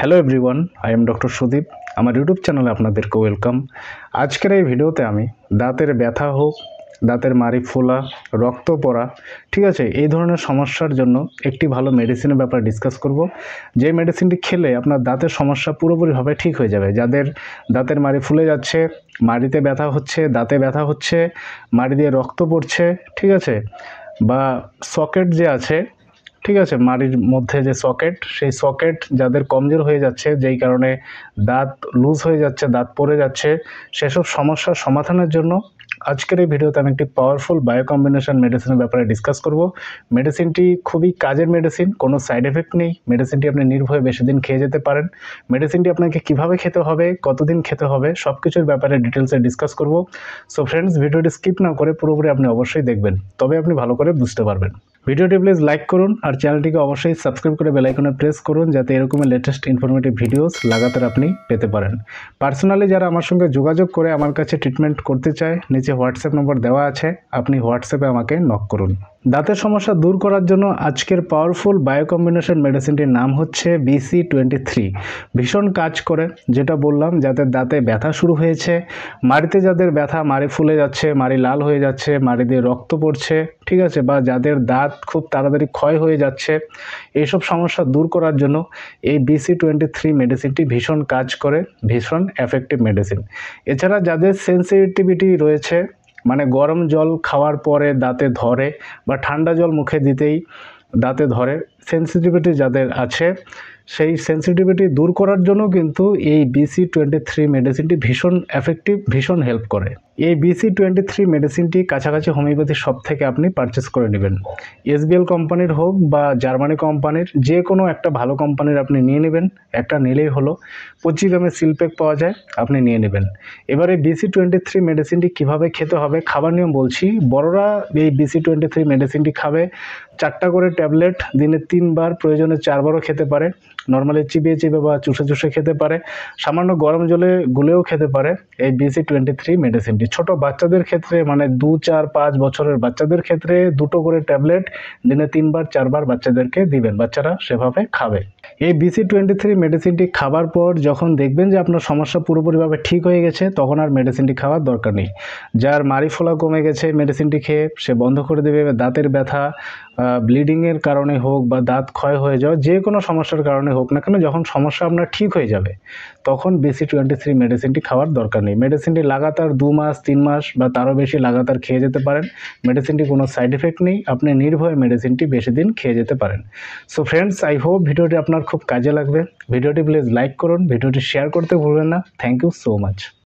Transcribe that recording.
hello everyone I am doctor Sudip আমার YouTube চ্যানেলে আপনাদেরকে ওয়েলকাম আজকের এই ভিডিওতে আমি দাঁতের ব্যথা হোক দাঁতের মারি ফোলা রক্ত পড়া ঠিক আছে এই ধরনের সমস্যার জন্য একটি ভালো মেডিসিনের ব্যাপারে ডিসকাস করব যে মেডিসিনটি খেলে আপনার দাঁতের সমস্যা পুরোপুরিভাবে ঠিক হয়ে যাবে যাদের দাঁতের মারি ফুলে যাচ্ছে মাড়িতে ব্যথা হচ্ছে দাঁতে ব্যথা হচ্ছে মাড়ি দিয়ে রক্ত পড়ছে ঠিক আছে বা সকেট যে আছে ঠিক আছে মাড়ির মধ্যে যে সকেট সেই সকেট যাদের কমজোর হয়ে যাচ্ছে যেই কারণে দাঁত লুজ হয়ে যাচ্ছে দাঁত পড়ে যাচ্ছে সেসব সমস্যার সমাধানের জন্য আজকের এই ভিডিওতে আমি একটি পাওয়ারফুল বায়ো কম্বিনেশন মেডিসিনের ব্যাপারে ডিসকাস করব মেডিসিনটি খুবই কাজের মেডিসিন কোনো সাইড এফেক্ট নেই মেডিসিনটি আপনি নির্ভয়ে বেশি দিন খেয়ে যেতে পারেন মেডিসিনটি আপনাকে কিভাবে খেতে হবে কতদিন খেতে হবে সব কিছুর ব্যাপারে ডিটেলসে ডিসকাস করব সো ফ্রেন্ডস ভিডিওটি স্কিপ না করে পুরোপুরি আপনি অবশ্যই দেখবেন তবে আপনি ভালো করে বুঝতে পারবেন ভিডিওটি প্লিজ লাইক করুন আর চ্যানেলটিকে অবশ্যই সাবস্ক্রাইব করে বেলাইকনে প্রেস করুন যাতে এরকমের লেটেস্ট ইনফরমেটিভ ভিডিওস লাগাতার আপনি পেতে পারেন পার্সোনালি যারা আমার সঙ্গে যোগাযোগ করে আমার কাছে ট্রিটমেন্ট করতে চায় নিচে হোয়াটসঅ্যাপ নম্বর দেওয়া আছে আপনি হোয়াটসঅ্যাপে আমাকে নক করুন দাঁতের সমস্যা দূর করার জন্য আজকের পাওয়ারফুল বায়ো কম্বিনেশন মেডিসিনটির নাম হচ্ছে বিসি টোয়েন্টি থ্রি ভীষণ কাজ করে যেটা বললাম যাদের দাঁতে ব্যথা শুরু হয়েছে মাড়িতে যাদের ব্যথা মাড়ি ফুলে যাচ্ছে মাড়ি লাল হয়ে যাচ্ছে মাড়ি দিয়ে রক্ত পড়ছে ঠিক আছে বা যাদের দাঁত খুব তাড়াতাড়ি ক্ষয় হয়ে যাচ্ছে এইসব সমস্যা দূর করার জন্য এই বিসি টোয়েন্টি থ্রি মেডিসিনটি ভীষণ কাজ করে ভীষণ এফেক্টিভ মেডিসিন এছাড়া যাদের সেন্সিটিভিটি রয়েছে মানে গরম জল খাওয়ার পরে দাঁতে ধরে বা ঠান্ডা জল মুখে দিতেই দাঁতে ধরে সেন্সিটিভিটি যাদের আছে সেই সেন্সিটিভিটি দূর করার জন্য কিন্তু এই বিসি টোয়েন্টি থ্রি মেডিসিনটি ভীষণ এফেক্টিভ ভীষণ হেল্প করে এই বিসি টোয়েন্টি থ্রি মেডিসিনটি কাছাকাছি হোমিওপ্যাথি সব থেকে আপনি পারচেস করে নেবেন এসবিএল কোম্পানির হোক বা জার্মানি কোম্পানির যে কোনো একটা ভালো কোম্পানির আপনি নিয়ে নেবেন একটা নিলেই হলো পঁচিশ গ্রামের সিলপ্যাক পাওয়া যায় আপনি নিয়ে নেবেন এবারে বিসি টোয়েন্টি থ্রি মেডিসিনটি কীভাবে খেতে হবে খাবার নিয়ম বলছি বড়রা এই বিসি টোয়েন্টি থ্রি মেডিসিনটি খাবে চারটা করে ট্যাবলেট দিনে তিনবার প্রয়োজনে চারবারও খেতে পারে নর্মালি চিবিয়ে চিবে বা চুষে চুষে খেতে পারে সামান্য গরম জলে গুলেও খেতে পারে এই বিসি টোয়েন্টি থ্রি মেডিসিনটি ছোটো বাচ্চাদের ক্ষেত্রে মানে দু চার পাঁচ বছরের বাচ্চাদের ক্ষেত্রে দুটো করে ট্যাবলেট দিনে তিনবার চারবার বাচ্চাদেরকে দিবেন বাচ্চারা সেভাবে খাবে এই বিসি টোয়েন্টি থ্রি মেডিসিনটি খাবার পর যখন দেখবেন যে আপনার সমস্যা পুরোপুরিভাবে ঠিক হয়ে গেছে তখন আর মেডিসিনটি খাওয়ার দরকার নেই যার মারিফোলা কমে গেছে মেডিসিনটি খেয়ে সে বন্ধ করে দেবে দাঁতের ব্যথা ব্লিডিংয়ের কারণে হোক বা দাঁত ক্ষয় হয়ে যাওয়া যে কোনো সমস্যার কারণে কারণে হোক না কেন যখন সমস্যা আপনার ঠিক হয়ে যাবে তখন বেশি টোয়েন্টি থ্রি মেডিসিনটি খাওয়ার দরকার নেই মেডিসিনটি লাগাতার দু মাস তিন মাস বা তারও বেশি লাগাতার খেয়ে যেতে পারেন মেডিসিনটি কোনো সাইড এফেক্ট নেই আপনি নির্ভয়ে মেডিসিনটি বেশি দিন খেয়ে যেতে পারেন সো ফ্রেন্ডস আই হোপ ভিডিওটি আপনার খুব কাজে লাগবে ভিডিওটি প্লিজ লাইক করুন ভিডিওটি শেয়ার করতে ভুলবেন না থ্যাংক ইউ সো মাচ